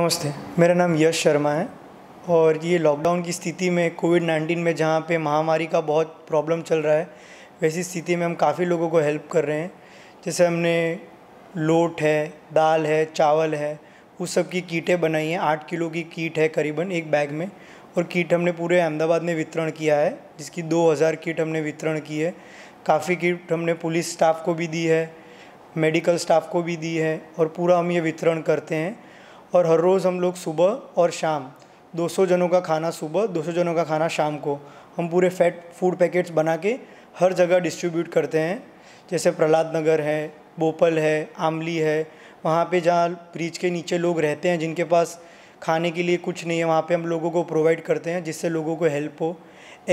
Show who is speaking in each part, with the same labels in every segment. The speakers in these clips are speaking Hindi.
Speaker 1: नमस्ते मेरा नाम यश शर्मा है और ये लॉकडाउन की स्थिति में कोविड नाइन्टीन में जहाँ पे महामारी का बहुत प्रॉब्लम चल रहा है वैसी स्थिति में हम काफ़ी लोगों को हेल्प कर रहे हैं जैसे हमने लोट है दाल है चावल है उस सब की कीटें बनाई हैं आठ किलो की कीट है करीबन एक बैग में और कीट हमने पूरे अहमदाबाद में वितरण किया है जिसकी दो हज़ार किट हमने वितरण की है काफ़ी किट हमने पुलिस स्टाफ को भी दी है मेडिकल स्टाफ को भी दी है और पूरा हम ये वितरण करते हैं और हर रोज़ हम लोग सुबह और शाम 200 जनों का खाना सुबह 200 जनों का खाना शाम को हम पूरे फैट फूड पैकेट्स बना के हर जगह डिस्ट्रीब्यूट करते हैं जैसे प्रहलाद नगर है बोपल है आमली है वहाँ पे जहाँ ब्रिज के नीचे लोग रहते हैं जिनके पास खाने के लिए कुछ नहीं है वहाँ पे हम लोगों को प्रोवाइड करते हैं जिससे लोगों को हेल्प हो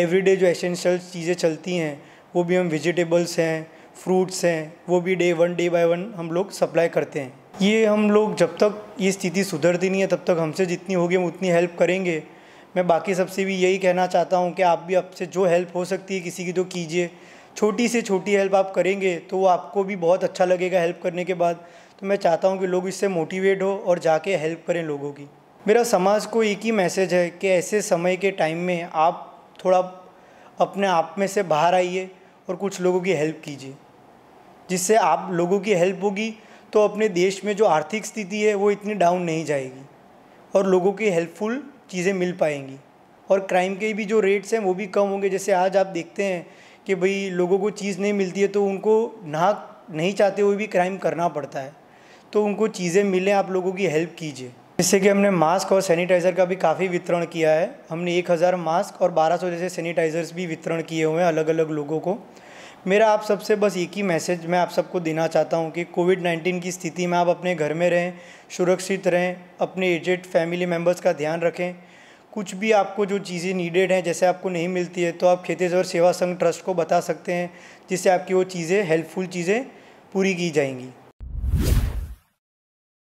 Speaker 1: एवरीडे जो एसेंशियल चीज़ें चलती हैं वो भी हम वेजिटेबल्स हैं फ्रूट्स हैं वो भी day one day by one हम लोग सप्लाई करते हैं ये हम लोग जब तक ये स्थिति सुधरती नहीं है तब तक हमसे जितनी होगी हम उतनी हेल्प करेंगे मैं बाकी सबसे भी यही कहना चाहता हूँ कि आप भी आपसे जो हेल्प हो सकती है किसी की तो कीजिए छोटी से छोटी हेल्प आप करेंगे तो वो आपको भी बहुत अच्छा लगेगा हेल्प करने के बाद तो मैं चाहता हूँ कि लोग इससे मोटिवेट हो और जाके हेल्प करें लोगों की मेरा समाज को एक ही मैसेज है कि ऐसे समय के टाइम में आप थोड़ा अपने आप में से बाहर आइए और कुछ लोगों की हेल्प कीजिए जिससे आप लोगों की हेल्प होगी तो अपने देश में जो आर्थिक स्थिति है वो इतनी डाउन नहीं जाएगी और लोगों की हेल्पफुल चीज़ें मिल पाएंगी और क्राइम के भी जो रेट्स हैं वो भी कम होंगे जैसे आज आप देखते हैं कि भाई लोगों को चीज़ नहीं मिलती है तो उनको ना नहीं चाहते हुए भी क्राइम करना पड़ता है तो उनको चीज़ें मिलें आप लोगों की हेल्प कीजिए इससे कि हमने मास्क और सैनिटाइज़र का भी काफ़ी वितरण किया है हमने एक हज़ार मास्क और बारह सौ जैसे सैनिटाइज़र्स भी वितरण किए हुए हैं अलग अलग लोगों को मेरा आप सबसे बस एक ही मैसेज मैं आप सबको देना चाहता हूँ कि कोविड नाइन्टीन की स्थिति में आप अपने घर में रहें सुरक्षित रहें अपने एजेड फैमिली मेम्बर्स का ध्यान रखें कुछ भी आपको जो चीज़ें नीडेड हैं जैसे आपको नहीं मिलती है तो आप खेती जोर सेवा संघ ट्रस्ट को बता सकते हैं जिससे आपकी वो चीज़ें हेल्पफुल चीज़ें पूरी की जाएंगी